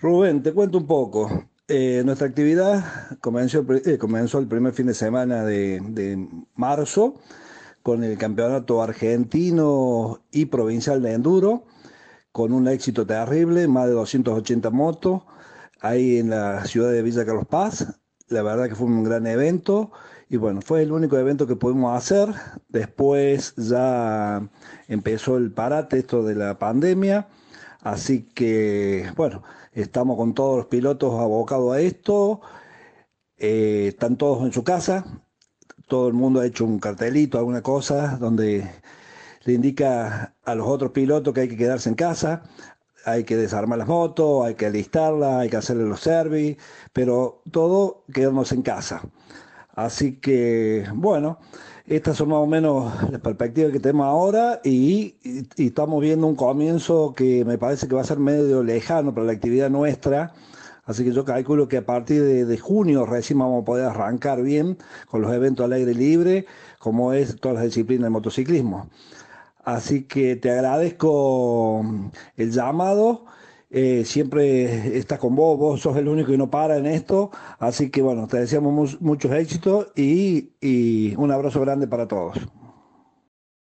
Rubén, te cuento un poco. Eh, nuestra actividad eh, comenzó, el primer fin de semana de, de, marzo con el campeonato argentino y provincial de enduro, con un éxito terrible, más de 280 motos, ahí en la ciudad de Villa Carlos Paz. La verdad que fue un gran evento y bueno, fue el único evento que pudimos hacer. Después ya empezó el parate, esto de la pandemia Así que, bueno, estamos con todos los pilotos abocados a esto. Eh, están todos en su casa. Todo el mundo ha hecho un cartelito, alguna cosa, donde le indica a los otros pilotos que hay que quedarse en casa. Hay que desarmar las motos, hay que alistarlas, hay que hacerle los servis, pero todo quedarnos en casa. Así que, bueno, estas son más o menos las perspectivas que tenemos ahora y, estamos viendo un comienzo que me parece que va a ser medio lejano para la actividad nuestra. Así que yo calculo que a partir de, de junio recién vamos a poder arrancar bien con los eventos al aire libre, como es todas las disciplinas de motociclismo. Así que te agradezco el llamado eh, siempre estás con vos, vos sos el único y no para en esto, así que bueno, te deseamos muchos éxitos y un abrazo grande para todos.